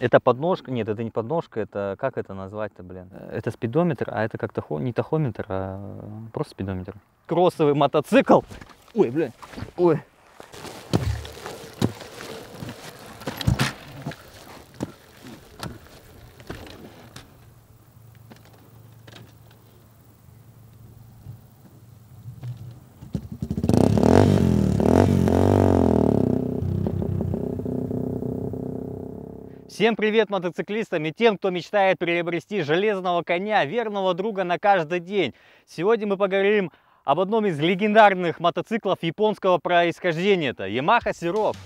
Это подножка, нет, это не подножка, это как это назвать-то, блин? Это спидометр, а это как тахо, не тахометр, а э, просто спидометр. Кроссовый мотоцикл. Ой, блин, ой. Всем привет мотоциклистам и тем, кто мечтает приобрести железного коня, верного друга на каждый день. Сегодня мы поговорим об одном из легендарных мотоциклов японского происхождения, это Yamaha Serov.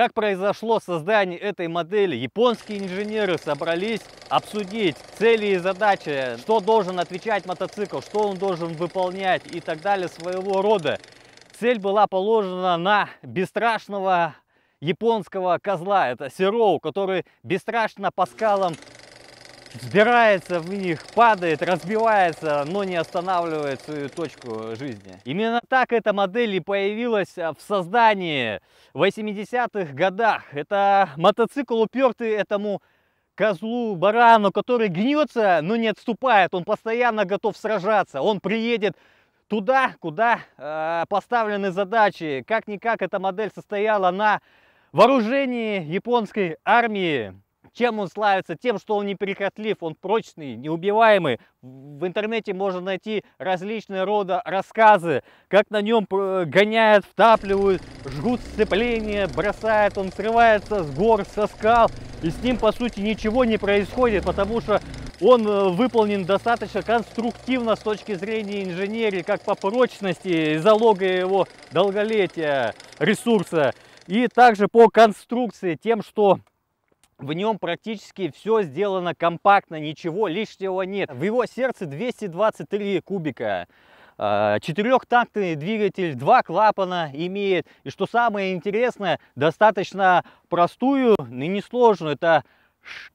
Как произошло создание этой модели, японские инженеры собрались обсудить цели и задачи, что должен отвечать мотоцикл, что он должен выполнять и так далее своего рода. Цель была положена на бесстрашного японского козла, это Сироу, который бесстрашно по скалам взбирается в них, падает, разбивается, но не останавливает свою точку жизни. Именно так эта модель и появилась а, в создании в 80-х годах. Это мотоцикл, упертый этому козлу, барану, который гнется, но не отступает. Он постоянно готов сражаться. Он приедет туда, куда э, поставлены задачи. Как-никак эта модель состояла на вооружении японской армии. Чем он славится? Тем, что он неприхотлив, он прочный, неубиваемый. В интернете можно найти различные рода рассказы, как на нем гоняют, втапливают, жгут сцепление, бросает, он срывается с гор, со скал, и с ним, по сути, ничего не происходит, потому что он э, выполнен достаточно конструктивно с точки зрения инженерии, как по прочности залога его долголетия, ресурса. И также по конструкции, тем, что в нем практически все сделано компактно, ничего лишнего нет. В его сердце 223 кубика. А, Четырехтактный двигатель, два клапана имеет. И что самое интересное, достаточно простую, но несложную. Это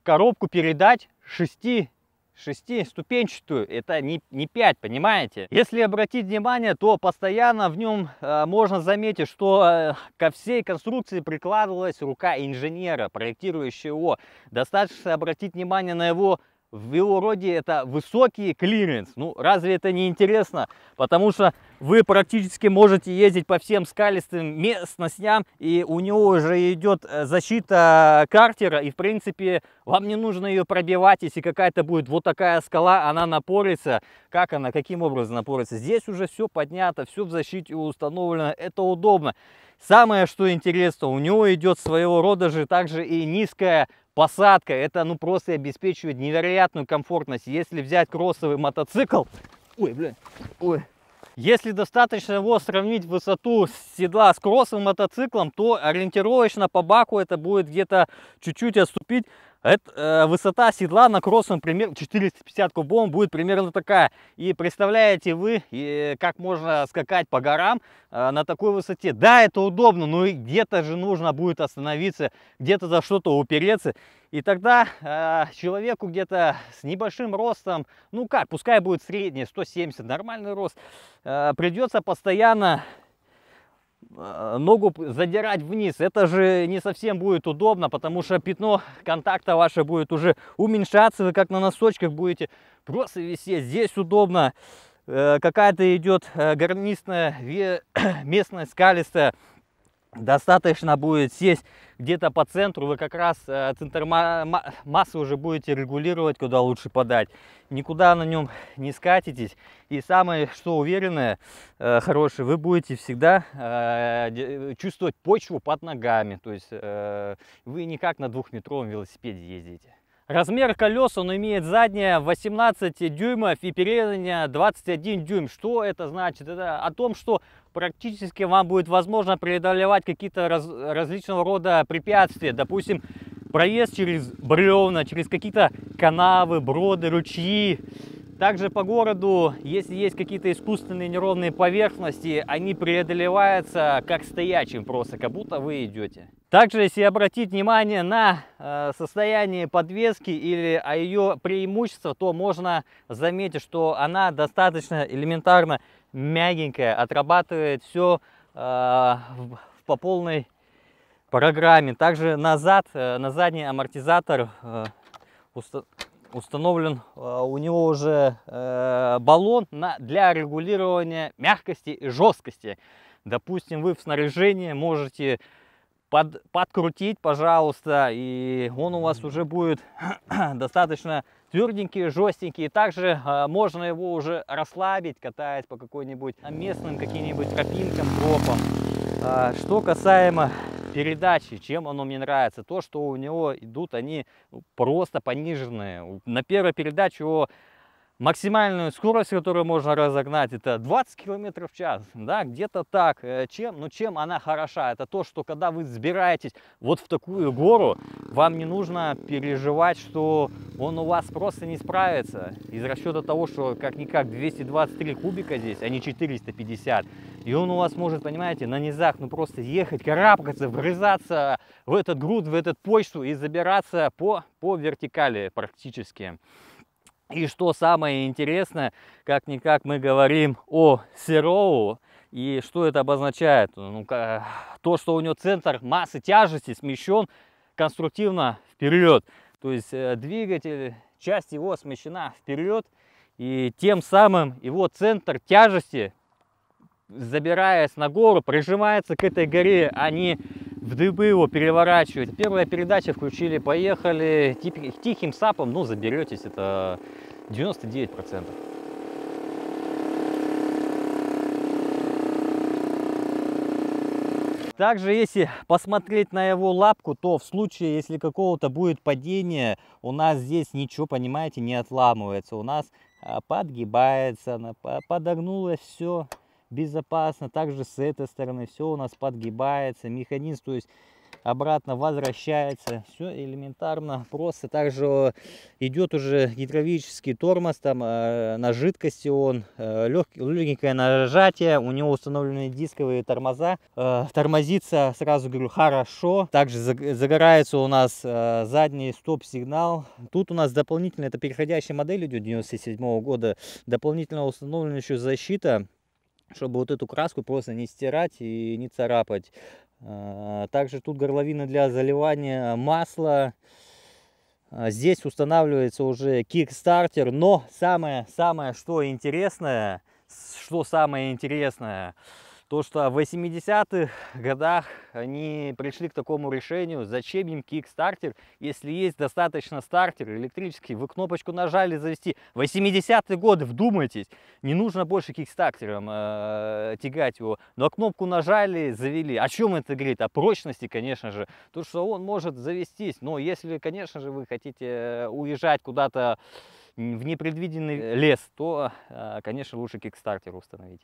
коробку передать 6 шестиступенчатую, это не, не 5, понимаете? Если обратить внимание, то постоянно в нем э, можно заметить, что э, ко всей конструкции прикладывалась рука инженера, проектирующего Достаточно обратить внимание на его в его роде это высокий клиренс. Ну, разве это не интересно? Потому что вы практически можете ездить по всем скалистым местностям, и у него уже идет э, защита картера, и в принципе вам не нужно ее пробивать, если какая-то будет вот такая скала, она напорится. Как она, каким образом напорится? Здесь уже все поднято, все в защите установлено, это удобно. Самое, что интересно, у него идет своего рода же также и низкая посадка. Это ну просто обеспечивает невероятную комфортность. Если взять кроссовый мотоцикл, ой, блин, ой, если достаточно его сравнить высоту седла с кроссовым мотоциклом, то ориентировочно по баку это будет где-то чуть-чуть отступить. Это, э, высота седла на кроссовом примерно 450 кубом будет примерно такая. И представляете вы, и, как можно скакать по горам э, на такой высоте. Да, это удобно, но где-то же нужно будет остановиться, где-то за что-то упереться. И тогда э, человеку где-то с небольшим ростом, ну как, пускай будет средний, 170, нормальный рост, э, придется постоянно а, ногу задирать вниз. Это же не совсем будет удобно, потому что пятно контакта ваше будет уже уменьшаться, вы как на носочках будете просто висеть. Здесь удобно, э, какая-то идет э, гарнистная, местная, скалистая, достаточно будет сесть где-то по центру, вы как раз э, центр массы уже будете регулировать, куда лучше подать. Никуда на нем не скатитесь. И самое, что уверенное, э, хорошее, вы будете всегда э, чувствовать почву под ногами. То есть вы никак на двухметровом велосипеде ездите. Размер колес он имеет заднее 18 дюймов и переднее 21 дюйм. Что это значит? Это о том, что практически вам будет возможно преодолевать какие-то раз, различного рода препятствия. Допустим, проезд через бревна, через какие-то канавы, броды, ручьи. Также по городу, если есть какие-то искусственные неровные поверхности, они преодолеваются как стоячим просто, как будто вы идете. Также, если обратить внимание на э, состояние подвески или о а, ее преимущество, то можно заметить, что она достаточно элементарно мягенькая, отрабатывает все э, по полной программе. Также назад, э, на задний амортизатор установлен у него уже баллон для регулирования мягкости и жесткости. Допустим, вы в снаряжении можете под, подкрутить, пожалуйста, и он у вас уже будет достаточно тверденький, жестенький. Также э, можно его уже расслабить, катаясь по какой-нибудь местным каким-нибудь тропинкам, тропам. Э, что касаемо передачи, чем оно мне нравится, то, что у него идут они просто пониженные. На первой передаче его Максимальную скорость, которую можно разогнать, это 20 км в час, да, где-то так. Э, чем, ну, чем она хороша? Это то, что когда вы сбираетесь вот в такую гору, вам не нужно переживать, что он у вас просто не справится. Из расчета того, что как-никак 223 кубика здесь, а не 450. И он у вас может, понимаете, на низах, ну, просто ехать, карабкаться, врезаться в этот груд, в этот почту и забираться по, по вертикали практически. И что самое интересное, как-никак мы говорим о Сероу, и что это обозначает? Ну, то, что у него центр массы тяжести смещен конструктивно вперед. То есть э, двигатель, часть его смещена вперед, и тем самым его центр тяжести, забираясь на гору, прижимается к этой горе, а не в дыбы его переворачивать. Первая передача включили, поехали. Тихим сапом, ну, заберетесь, это 99%. Также, если посмотреть на его лапку, то в случае, если какого-то будет падения, у нас здесь ничего, понимаете, не отламывается. У нас а, подгибается, подогнулось все безопасно. Также с этой стороны все у нас подгибается, механизм, то есть обратно возвращается. Все элементарно, просто. Также э, идет уже гидравлический тормоз, там э, на жидкости он, э, легенькое нажатие, у него установлены дисковые тормоза. Тормозится, сразу говорю, хорошо. Также загорается у нас задний стоп-сигнал. Тут у нас дополнительно, это переходящая модель идет 97 -го года, дополнительно установлена еще защита чтобы вот эту краску просто не стирать и не царапать. А, также тут горловина для заливания масла. А, здесь устанавливается уже кикстартер, но самое-самое, что интересное, что самое интересное, то, что в 80-х годах они пришли к такому решению, зачем им кикстартер, если есть достаточно стартер электрический, вы кнопочку нажали завести. 80-е годы, вдумайтесь, не нужно больше кикстартером э, тягать его, но кнопку нажали, завели. О чем это говорит? О прочности, конечно же, то, что он может завестись, но если, конечно же, вы хотите э, уезжать куда-то в непредвиденный лес, то, э, конечно, лучше кикстартер установить.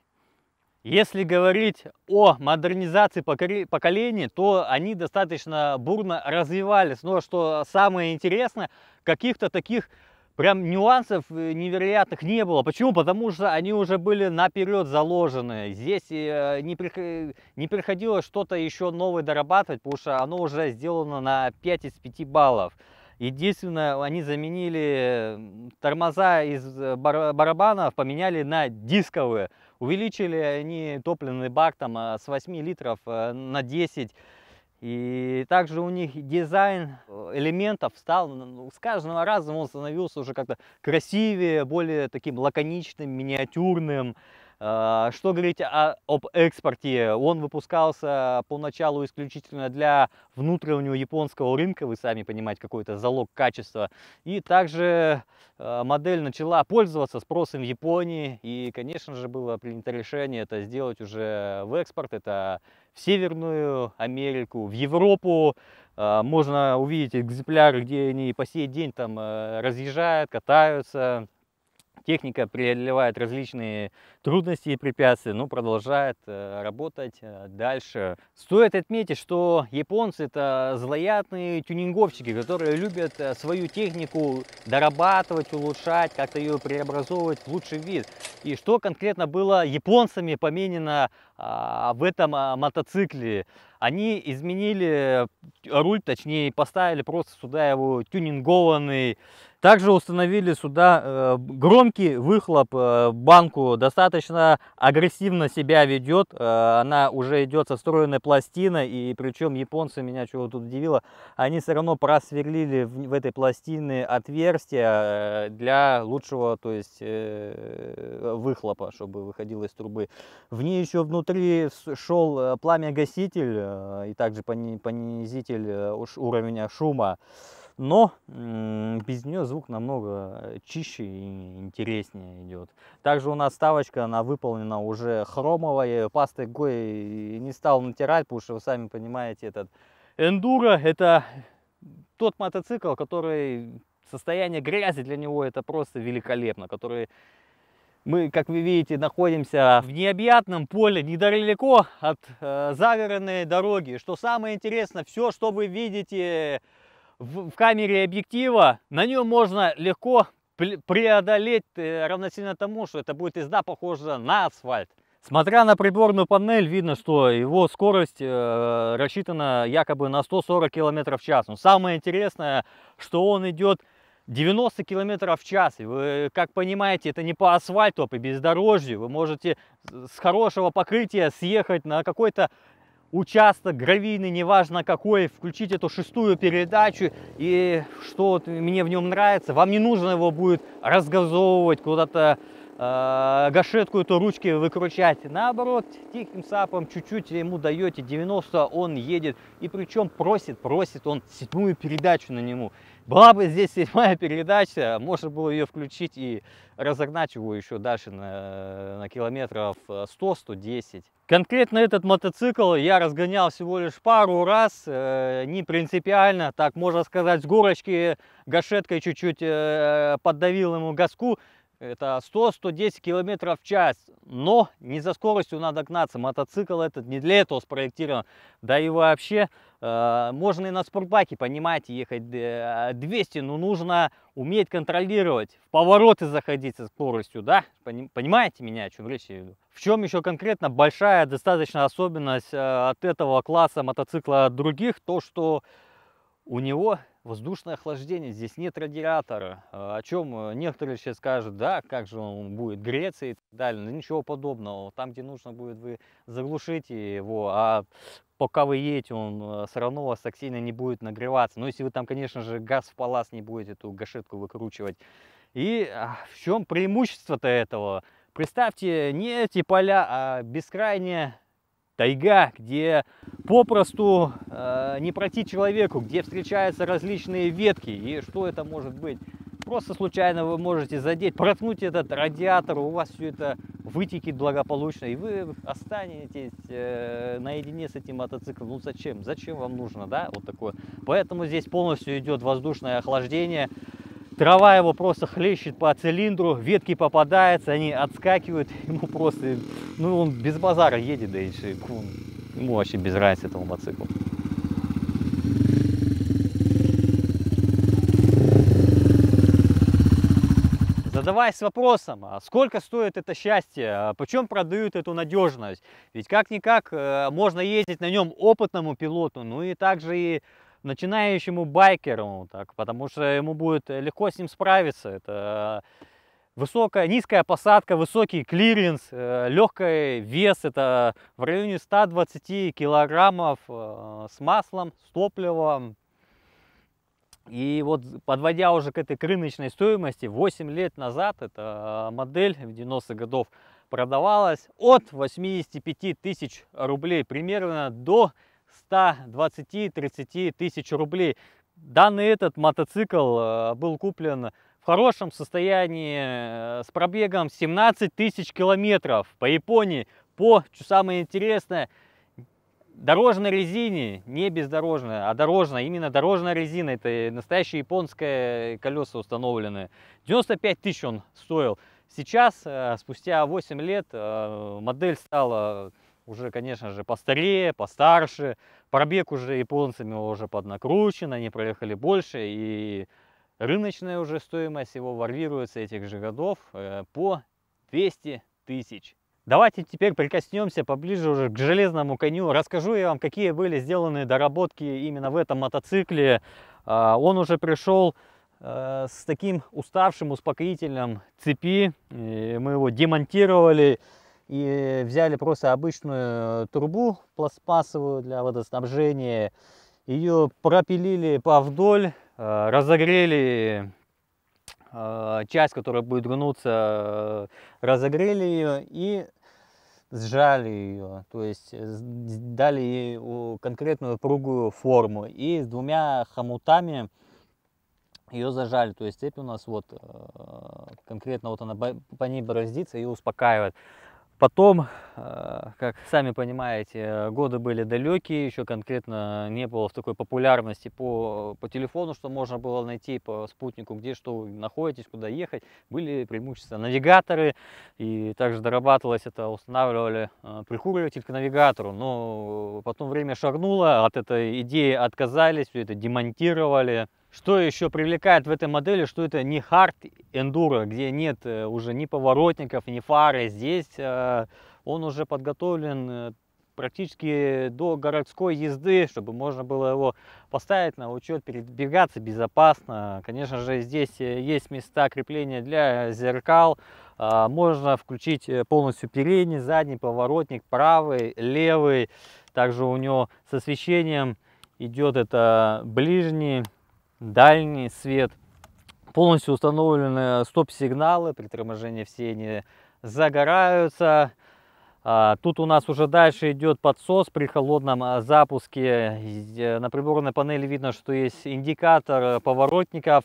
Если говорить о модернизации поколений, то они достаточно бурно развивались. Но что самое интересное, каких-то таких прям нюансов э, невероятных не было. Почему? Потому что они уже были наперед заложены. Здесь э, не, при... Э, приходилось что-то еще новое дорабатывать, потому что оно уже сделано на 5 из 5 баллов. Единственное, они заменили тормоза из барабанов, поменяли на дисковые. Увеличили они топливный бак там а, с 8 литров э, на 10 и также у них дизайн э, элементов стал, ну, ну, с каждого раза он становился уже как-то красивее, более таким лаконичным, миниатюрным. А, что говорить о, об экспорте? Он выпускался поначалу исключительно для внутреннего японского рынка, вы сами понимаете, какой то залог качества. И также а, модель начала пользоваться спросом в Японии, и, конечно же, было принято решение это сделать уже в экспорт, это в Северную Америку, в Европу. А, можно увидеть экземпляры, где они по сей день там разъезжают, катаются, Техника преодолевает различные трудности и препятствия, но продолжает э, работать э, дальше. Стоит отметить, что японцы это злоятные тюнинговщики, которые любят э, свою технику дорабатывать, улучшать, как-то ее преобразовывать в лучший вид. И что конкретно было японцами поменено а, в этом а, мотоцикле? Они изменили руль, точнее поставили просто сюда его тюнингованный также установили сюда э, громкий выхлоп. Э, банку достаточно агрессивно себя ведет. Э, она уже идет со встроенной пластиной. И причем японцы меня чего тут удивило, они все равно просверлили в этой пластине отверстия для лучшего то есть, выхлопа, чтобы выходило из трубы. В ней еще внутри шел пламя-гаситель и также понизитель уровня шума но без нее звук намного э, чище и интереснее идет. Также у нас ставочка, она выполнена уже хромовая, пастой гой не стал натирать, потому что вы сами понимаете, этот эндуро это тот мотоцикл, который состояние грязи для него это просто великолепно, который мы, как вы видите, находимся в необъятном поле, недалеко от э, заверенной дороги. Что самое интересное, все, что вы видите в, в камере объектива, на нем можно легко преодолеть э, равносильно тому, что это будет езда похожа на асфальт. Смотря на приборную панель, видно, что его скорость э, рассчитана якобы на 140 км в час. Но самое интересное, что он идет 90 км в час. И вы, как понимаете, это не по асфальту, а по бездорожью. Вы можете с хорошего покрытия съехать на какой-то участок гравийный, неважно какой, включить эту шестую передачу и что вот мне в нем нравится, вам не нужно его будет разгазовывать куда-то э, гашетку эту ручки выкручать. Наоборот, тихим сапом чуть-чуть ему даете 90, он едет. И причем просит, просит он седьмую передачу на нему. Была бы здесь седьмая передача, можно было ее включить и разогнать его еще дальше на, на километров 100-110. Э, Конкретно этот мотоцикл я разгонял всего лишь пару раз, э, не принципиально, так можно сказать, с горочки гашеткой чуть-чуть э, поддавил ему газку, это 100-110 км в час. Но не за скоростью надо гнаться. Мотоцикл этот не для этого спроектирован. Да и вообще, э, можно и на спортбаке, понимаете, ехать 200, э, но нужно уметь контролировать. В повороты заходить со скоростью, да? Понимаете меня, о чем речь я веду? В чем еще конкретно большая достаточно особенность э, от этого класса мотоцикла от других? То, что у него воздушное охлаждение, здесь нет радиатора, а, о чем э, некоторые сейчас скажут, да, как же он будет греться и так далее, но ну, ничего подобного, там, где нужно будет, вы заглушите его, а пока вы едете, он э, все равно у вас так сильно не будет нагреваться, Но ну, если вы там, конечно же, газ в палас не будете эту гашетку выкручивать. И а, в чем преимущество-то этого? Представьте не эти поля, а бескрайнее тайга, где попросту э, не пройти человеку, где встречаются различные ветки. И что это может быть? Просто случайно вы можете задеть, проткнуть этот радиатор, у вас все это вытекет благополучно, и вы останетесь э, наедине с этим мотоциклом. Ну зачем? Зачем вам нужно, да, вот такое? Поэтому здесь полностью идет воздушное охлаждение. Трава его просто хлещет по цилиндру, ветки попадаются, они отскакивают, ему просто, ну он без базара едет, да и ему вообще без разницы этому мотоциклу. задаваясь вопросом, а сколько стоит это счастье, а почем продают эту надежность. Ведь как-никак э, можно ездить на нем опытному пилоту, ну и также и начинающему байкеру, так, потому что ему будет легко с ним справиться. Это высокая, низкая посадка, высокий клиренс, э, легкий вес, это в районе 120 килограммов э, с маслом, с топливом. И вот подводя уже к этой рыночной стоимости, 8 лет назад эта модель в 90-х годов продавалась от 85 тысяч рублей примерно до 120-30 тысяч рублей. Данный этот мотоцикл э, был куплен в хорошем состоянии, э, с пробегом 17 тысяч километров по Японии, по, что самое интересное, дорожной резине, не бездорожная, а дорожная, именно дорожная резина, это настоящие японское колеса установленное. 95 тысяч он стоил. Сейчас, э, спустя 8 лет, модель стала уже, конечно же, постарее, постарше, пробег уже японцами уже поднакручен, они проехали больше, и рыночная уже стоимость его варьируется этих же годов э, по 200 тысяч. Давайте теперь прикоснемся поближе уже к железному коню. Расскажу я вам, какие были сделаны доработки именно в этом мотоцикле. А, он уже пришел э, с таким уставшим успокоительным цепи. Мы его демонтировали и взяли просто обычную э, трубу пластмассовую для водоснабжения, ее пропилили повдоль, э, разогрели э, часть, которая будет гнуться, разогрели ее и сжали ее, то есть дали ей конкретную пругую форму и с двумя хомутами ее зажали, то есть цепь у нас вот конкретно вот она по ней бороздится и успокаивает. Потом, э, как сами понимаете, годы были далекие, еще конкретно не было в такой популярности по, по телефону, что можно было найти по спутнику, где что вы находитесь, куда ехать. Были преимущества навигаторы, и также дорабатывалось это, устанавливали э, прикуриватель к навигатору, но потом время шагнуло, от этой идеи отказались, все это демонтировали. Что еще привлекает в этой модели, что это не хард эндуро, где нет э, уже ни поворотников, ни фары. Здесь э, он уже подготовлен э, практически до городской езды, чтобы можно было его поставить на учет, передвигаться безопасно. Конечно же, здесь есть места крепления для зеркал. А, можно включить полностью передний, задний поворотник, правый, левый. Также у него с освещением идет это ближний дальний свет. Полностью установлены стоп-сигналы, при торможении все они загораются. А, тут у нас уже дальше идет подсос при холодном а, запуске. Э, на приборной панели видно, что есть индикатор э, поворотников.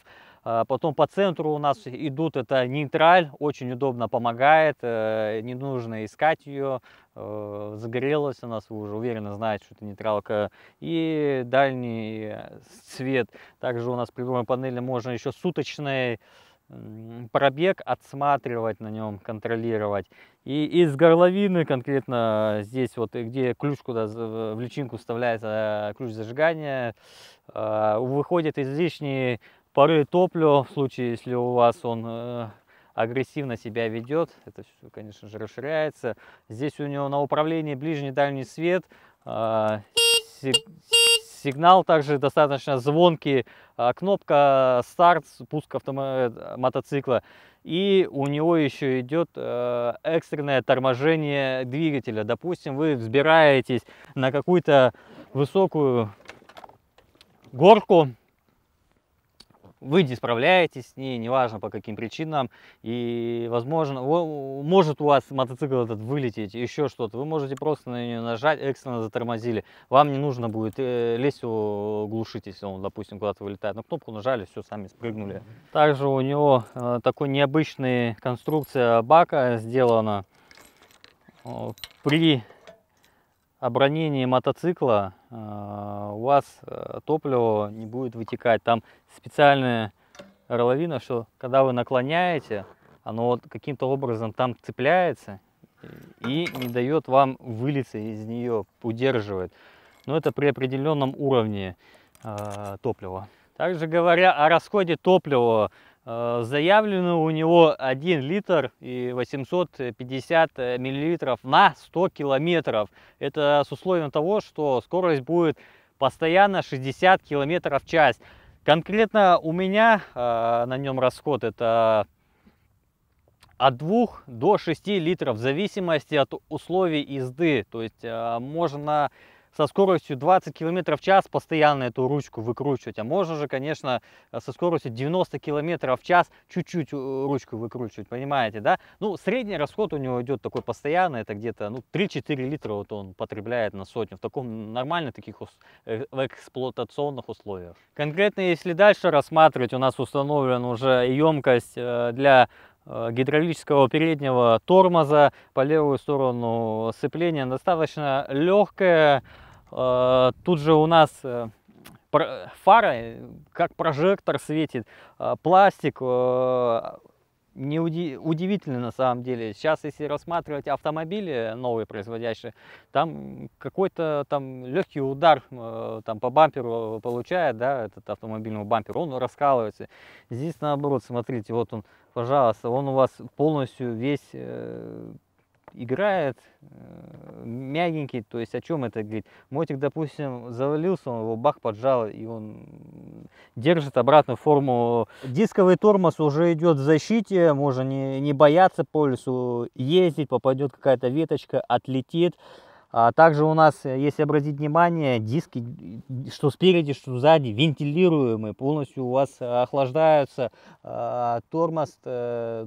А, потом по центру у нас идут, это нейтраль, очень удобно помогает, э, не нужно искать ее, э, загорелась она, вы уже уверенно знаете, что это нейтралка. И дальний цвет, также у нас приборной панели можно еще суточный пробег отсматривать на нем, контролировать. И из горловины конкретно здесь вот, где ключ, куда в личинку вставляется э, ключ зажигания, выходит излишние поры топлю, в случае, если у вас он э, агрессивно себя ведет, это все, конечно же, расширяется. Здесь у него на управлении ближний дальний свет, а, сигнал также достаточно звонкий, а, кнопка старт, спуск э, мотоцикла. И у него еще идет э, экстренное торможение двигателя. Допустим, вы взбираетесь на какую-то высокую горку, вы не справляетесь с ней, неважно по каким причинам, и, возможно, может у вас мотоцикл этот вылететь, еще что-то, вы можете просто на нее нажать, экстренно затормозили, вам не нужно будет э, лезть его глушить, если он, допустим, куда-то вылетает, на кнопку нажали, все, сами спрыгнули. Также у него э, такой необычная конструкция бака сделана при обронении мотоцикла э, у вас э, топливо не будет вытекать. Там специальная роловина, что когда вы наклоняете, оно вот каким-то образом там цепляется и не дает вам вылиться из нее, удерживает. Но это при определенном уровне э, топлива. Также говоря о расходе топлива, Э, заявлено у него 1 литр и 850 э, миллилитров на 100 километров. Это с условием того, что скорость будет постоянно 60 километров в час. Конкретно у меня э, на нем расход это от 2 до 6 литров в зависимости от условий езды. То есть э, можно со скоростью 20 км в час постоянно эту ручку выкручивать. А можно же, конечно, э, со скоростью 90 км в час чуть-чуть э, ручку выкручивать, понимаете, да? Ну, средний расход у него идет такой постоянный, это где-то ну, 3-4 литра вот он потребляет на сотню. В таком нормально таких э, в эксплуатационных условиях. Конкретно, если дальше рассматривать, у нас установлена уже емкость для гидравлического переднего тормоза по левую сторону сцепления достаточно легкая. Э, тут же у нас э, фара, э, как прожектор светит, пластик, не удивительно на самом деле. Сейчас, если рассматривать автомобили новые производящие, там какой-то там легкий удар там по бамперу получает, да, этот автомобильный бампер, он раскалывается. Здесь наоборот, смотрите, вот он, пожалуйста, он у вас полностью весь играет, э, мягенький, то есть о чем это говорит? Мотик, допустим, завалился, он его бах поджал, и он держит обратную форму. Дисковый тормоз уже идет в защите, можно не, не бояться по лесу ездить, попадет какая-то веточка, отлетит. А также у нас, если обратить внимание, диски, что спереди, что сзади, вентилируемые, полностью у вас охлаждаются, а, тормоз э,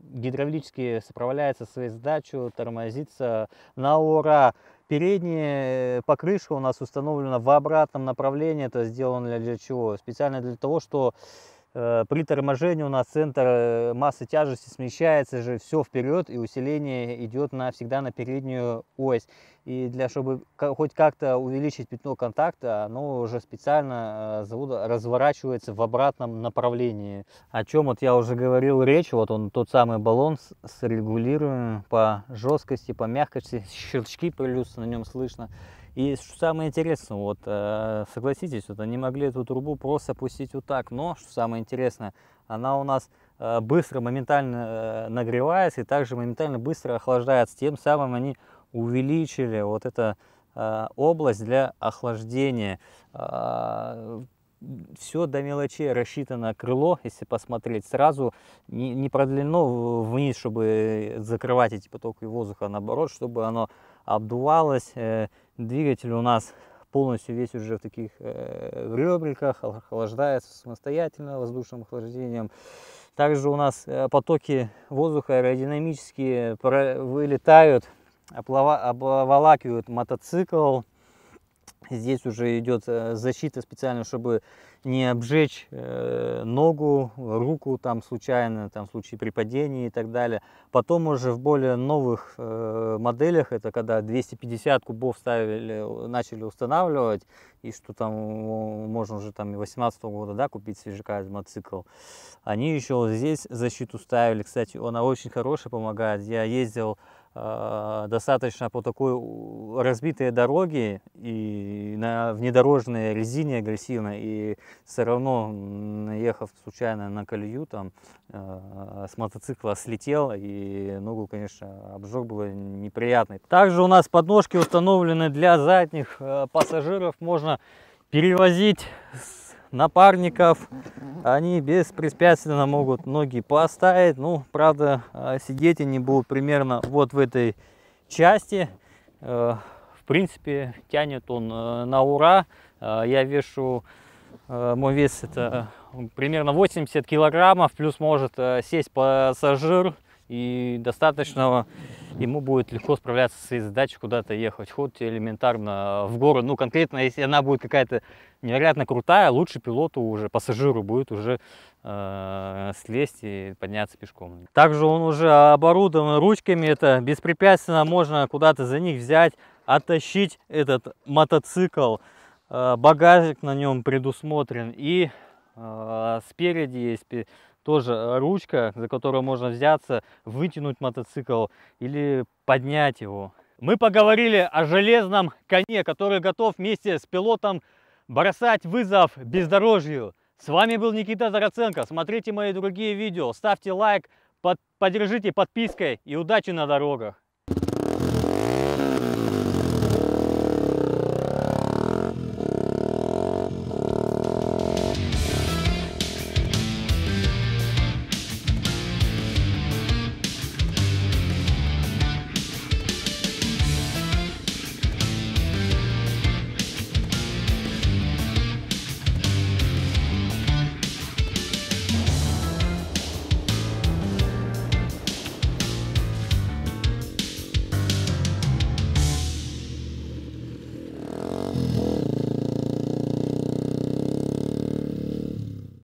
гидравлически сопровождается своей задачей, тормозится на ура. Передняя э, покрышка у нас установлена в обратном направлении. Это сделано для чего? Специально для того, что Э, при торможении у нас центр э, массы тяжести смещается же все вперед, и усиление идет на, всегда на переднюю ось. И для чтобы хоть как-то увеличить пятно контакта, оно уже специально э, разворачивается в обратном направлении. О чем вот я уже говорил речь, вот он тот самый баллон с регулируемым по жесткости, по мягкости, щелчки плюс на нем слышно. И что самое интересное, вот э, согласитесь, вот они могли эту трубу просто пустить вот так, но, что самое интересное, она у нас э, быстро, моментально э, нагревается и также моментально быстро охлаждается. Тем самым они увеличили вот эту область для охлаждения. А, Все до мелочей рассчитано крыло, если посмотреть, сразу не, не продлено вниз, чтобы закрывать эти потоки воздуха, а наоборот, чтобы оно обдувалось, Двигатель у нас полностью весь уже в таких э, в ребриках, охлаждается самостоятельно воздушным охлаждением. Также у нас э, потоки воздуха аэродинамические вылетают, обволакивают мотоцикл, Здесь уже идет э, защита специально, чтобы не обжечь э, ногу, руку там случайно, там в случае при падении и так далее. Потом уже в более новых э, моделях, это когда 250 кубов ставили, начали устанавливать, и что там можно уже там 18 года да, купить свежака мотоцикл. Они еще здесь защиту ставили, кстати, она очень хорошая, помогает. Я ездил Э, достаточно по такой разбитой дороге и на внедорожной резине агрессивно, и все равно, наехав случайно на колею, там э, с мотоцикла слетел, и ногу, конечно, обжог было неприятный. Также у нас подножки установлены для задних э, пассажиров, можно перевозить с напарников. Они беспрепятственно могут ноги поставить. Ну, правда, а, сидеть они будут примерно вот в этой части. Э, в принципе, тянет он э, на ура. Э, я вешу, мой вес это примерно 80 килограммов. Плюс может сесть пассажир и достаточного, ему будет легко справляться с своей задачей куда-то ехать, хоть элементарно в гору. Ну, конкретно, если она будет какая-то невероятно крутая, лучше пилоту уже, пассажиру будет уже э, слезть и подняться пешком. Также он уже оборудован ручками, это беспрепятственно можно куда-то за них взять, оттащить этот мотоцикл. Э, багажник на нем предусмотрен и э, спереди есть тоже э, ручка, за которую можно взяться, вытянуть мотоцикл или поднять его. Мы поговорили о железном коне, который готов вместе с пилотом бросать вызов бездорожью. С вами был Никита Зароценко. Смотрите мои другие видео, ставьте лайк, под, поддержите подпиской и удачи на дорогах.